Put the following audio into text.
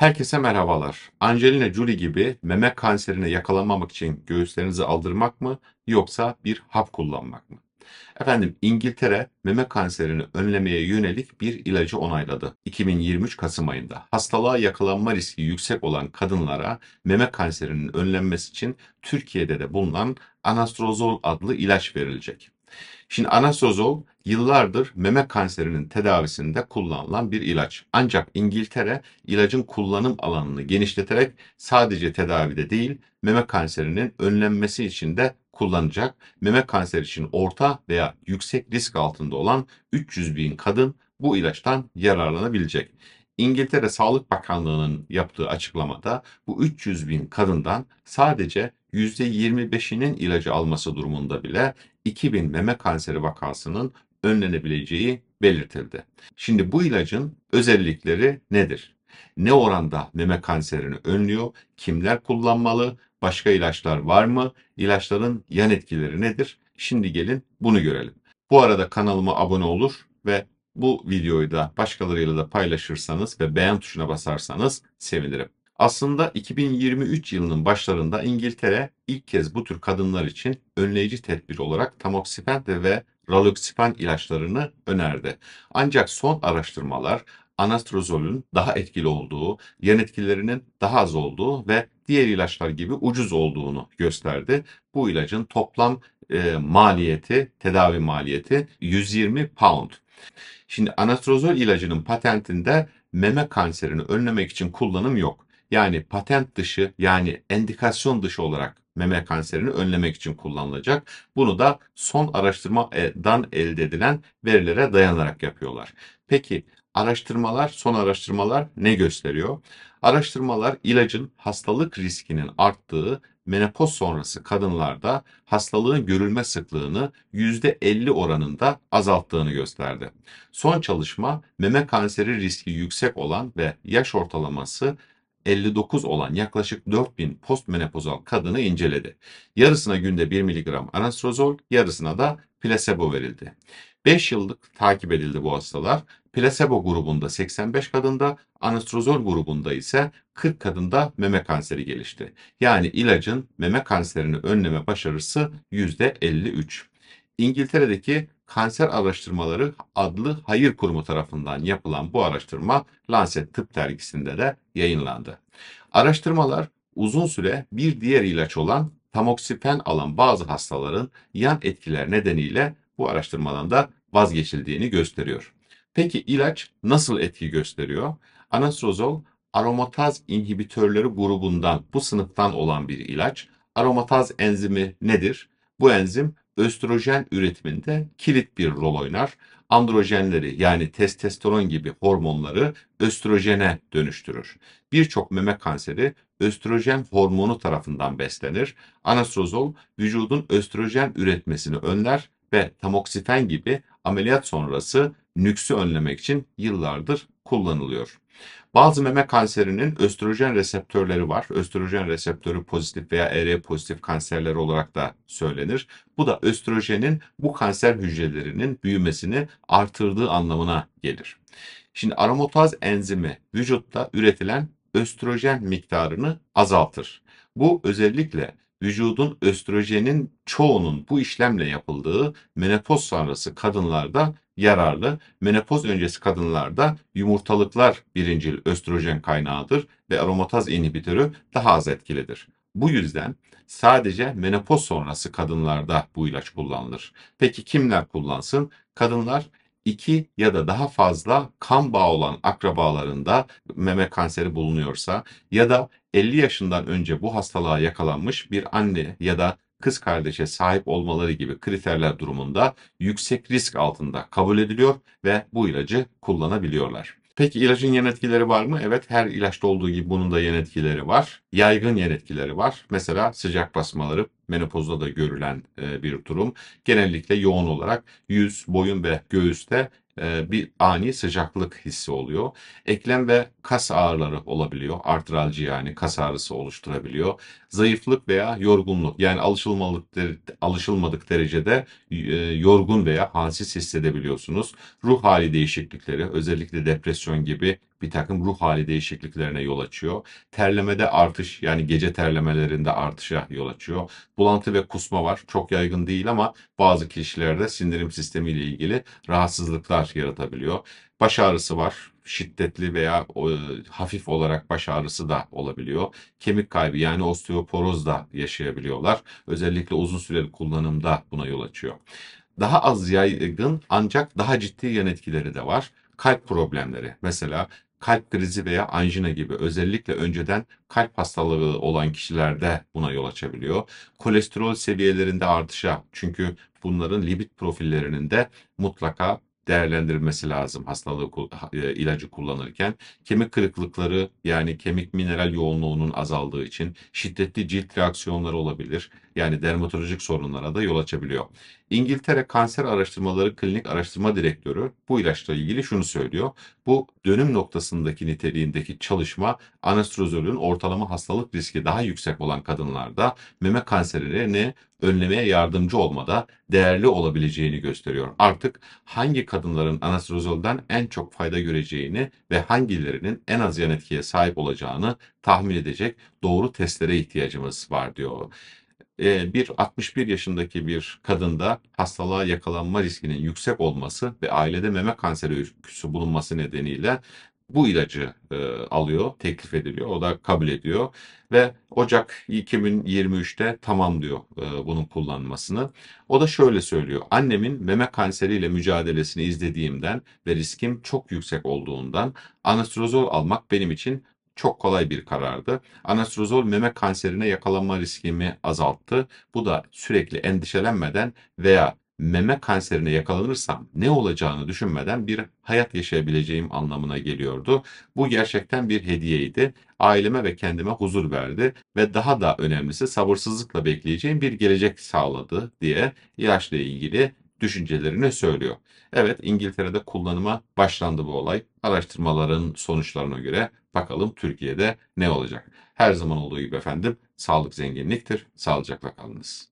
Herkese merhabalar. Angelina Jolie gibi meme kanserine yakalanmamak için göğüslerinizi aldırmak mı yoksa bir hap kullanmak mı? Efendim İngiltere meme kanserini önlemeye yönelik bir ilacı onayladı. 2023 Kasım ayında hastalığa yakalanma riski yüksek olan kadınlara meme kanserinin önlenmesi için Türkiye'de de bulunan anastrozol adlı ilaç verilecek. Şimdi anasozol yıllardır meme kanserinin tedavisinde kullanılan bir ilaç. Ancak İngiltere ilacın kullanım alanını genişleterek sadece tedavide değil meme kanserinin önlenmesi için de kullanacak. Meme kanseri için orta veya yüksek risk altında olan 300 bin kadın bu ilaçtan yararlanabilecek. İngiltere Sağlık Bakanlığı'nın yaptığı açıklamada bu 300 bin kadından sadece %25'inin ilacı alması durumunda bile 2000 meme kanseri vakasının önlenebileceği belirtildi. Şimdi bu ilacın özellikleri nedir? Ne oranda meme kanserini önlüyor? Kimler kullanmalı? Başka ilaçlar var mı? İlaçların yan etkileri nedir? Şimdi gelin bunu görelim. Bu arada kanalıma abone olur ve bu videoyu da başkalarıyla da paylaşırsanız ve beğen tuşuna basarsanız sevinirim. Aslında 2023 yılının başlarında İngiltere ilk kez bu tür kadınlar için önleyici tedbir olarak tamoksifen ve raloxifen ilaçlarını önerdi. Ancak son araştırmalar anastrozolün daha etkili olduğu, yan etkilerinin daha az olduğu ve diğer ilaçlar gibi ucuz olduğunu gösterdi. Bu ilacın toplam e, maliyeti, tedavi maliyeti 120 pound. Şimdi anastrozol ilacının patentinde meme kanserini önlemek için kullanım yok yani patent dışı yani endikasyon dışı olarak meme kanserini önlemek için kullanılacak. Bunu da son araştırmadan elde edilen verilere dayanarak yapıyorlar. Peki araştırmalar, son araştırmalar ne gösteriyor? Araştırmalar ilacın hastalık riskinin arttığı menopoz sonrası kadınlarda hastalığın görülme sıklığını %50 oranında azalttığını gösterdi. Son çalışma meme kanseri riski yüksek olan ve yaş ortalaması 59 olan yaklaşık 4000 postmenopozal kadını inceledi. Yarısına günde 1 mg anastrozol, yarısına da plasebo verildi. 5 yıllık takip edildi bu hastalar. Plasebo grubunda 85 kadında, anastrozol grubunda ise 40 kadında meme kanseri gelişti. Yani ilacın meme kanserini önleme başarısı %53. İngiltere'deki Kanser Araştırmaları adlı hayır kurumu tarafından yapılan bu araştırma Lancet Tıp dergisinde de yayınlandı. Araştırmalar uzun süre bir diğer ilaç olan tamoksifen alan bazı hastaların yan etkiler nedeniyle bu araştırmadan da vazgeçildiğini gösteriyor. Peki ilaç nasıl etki gösteriyor? Anastrozol aromataz inhibitörleri grubundan bu sınıftan olan bir ilaç. Aromataz enzimi nedir? Bu enzim östrojen üretiminde kilit bir rol oynar. Androjenleri yani testosteron gibi hormonları östrojene dönüştürür. Birçok meme kanseri östrojen hormonu tarafından beslenir. Anastrozol vücudun östrojen üretmesini önler ve tamoksifen gibi ameliyat sonrası nüksü önlemek için yıllardır kullanılıyor. Bazı meme kanserinin östrojen reseptörleri var. Östrojen reseptörü pozitif veya ER pozitif kanserler olarak da söylenir. Bu da östrojenin bu kanser hücrelerinin büyümesini artırdığı anlamına gelir. Şimdi aromataz enzimi vücutta üretilen östrojen miktarını azaltır. Bu özellikle vücudun östrojenin çoğunun bu işlemle yapıldığı menopoz sonrası kadınlarda yararlı. Menopoz öncesi kadınlarda yumurtalıklar birincil östrojen kaynağıdır ve aromataz inhibitörü daha az etkilidir. Bu yüzden sadece menopoz sonrası kadınlarda bu ilaç kullanılır. Peki kimler kullansın? Kadınlar iki ya da daha fazla kan bağı olan akrabalarında meme kanseri bulunuyorsa ya da 50 yaşından önce bu hastalığa yakalanmış bir anne ya da kız kardeşe sahip olmaları gibi kriterler durumunda yüksek risk altında kabul ediliyor ve bu ilacı kullanabiliyorlar. Peki ilacın yan etkileri var mı? Evet her ilaçta olduğu gibi bunun da yan etkileri var. Yaygın yan etkileri var. Mesela sıcak basmaları menopozda da görülen e, bir durum. Genellikle yoğun olarak yüz, boyun ve göğüste e, bir ani sıcaklık hissi oluyor. Eklem ve kas ağrıları olabiliyor. Artralci yani kas ağrısı oluşturabiliyor zayıflık veya yorgunluk yani alışılmalık, alışılmadık derecede e, yorgun veya halsiz hissedebiliyorsunuz. Ruh hali değişiklikleri özellikle depresyon gibi bir takım ruh hali değişikliklerine yol açıyor. Terlemede artış yani gece terlemelerinde artışa yol açıyor. Bulantı ve kusma var. Çok yaygın değil ama bazı kişilerde sindirim sistemi ile ilgili rahatsızlıklar yaratabiliyor. Baş ağrısı var şiddetli veya e, hafif olarak baş ağrısı da olabiliyor. Kemik kaybı yani osteoporoz da yaşayabiliyorlar. Özellikle uzun süreli kullanımda buna yol açıyor. Daha az yaygın ancak daha ciddi yan etkileri de var. Kalp problemleri mesela kalp krizi veya anjina gibi özellikle önceden kalp hastalığı olan kişilerde buna yol açabiliyor. Kolesterol seviyelerinde artışa çünkü bunların lipid profillerinin de mutlaka değerlendirilmesi lazım hastalığı e, ilacı kullanırken. Kemik kırıklıkları yani kemik mineral yoğunluğunun azaldığı için şiddetli cilt reaksiyonları olabilir yani dermatolojik sorunlara da yol açabiliyor. İngiltere Kanser Araştırmaları Klinik Araştırma Direktörü bu ilaçla ilgili şunu söylüyor. Bu dönüm noktasındaki niteliğindeki çalışma anastrozolün ortalama hastalık riski daha yüksek olan kadınlarda meme kanserlerini önlemeye yardımcı olmada değerli olabileceğini gösteriyor. Artık hangi kadınların anastrozolden en çok fayda göreceğini ve hangilerinin en az yan etkiye sahip olacağını tahmin edecek doğru testlere ihtiyacımız var diyor. Ee, bir 61 yaşındaki bir kadında hastalığa yakalanma riskinin yüksek olması ve ailede meme kanseri öyküsü bulunması nedeniyle bu ilacı e, alıyor, teklif ediliyor. O da kabul ediyor ve Ocak 2023'te tamam diyor e, bunun kullanmasını. O da şöyle söylüyor. Annemin meme kanseriyle mücadelesini izlediğimden ve riskim çok yüksek olduğundan anastrozol almak benim için çok kolay bir karardı. Anastrozol meme kanserine yakalanma riskimi azalttı. Bu da sürekli endişelenmeden veya meme kanserine yakalanırsam ne olacağını düşünmeden bir hayat yaşayabileceğim anlamına geliyordu. Bu gerçekten bir hediyeydi. Aileme ve kendime huzur verdi ve daha da önemlisi sabırsızlıkla bekleyeceğim bir gelecek sağladı diye ilaçla ilgili düşüncelerini söylüyor. Evet İngiltere'de kullanıma başlandı bu olay. Araştırmaların sonuçlarına göre bakalım Türkiye'de ne olacak. Her zaman olduğu gibi efendim sağlık zenginliktir. Sağlıcakla kalınız.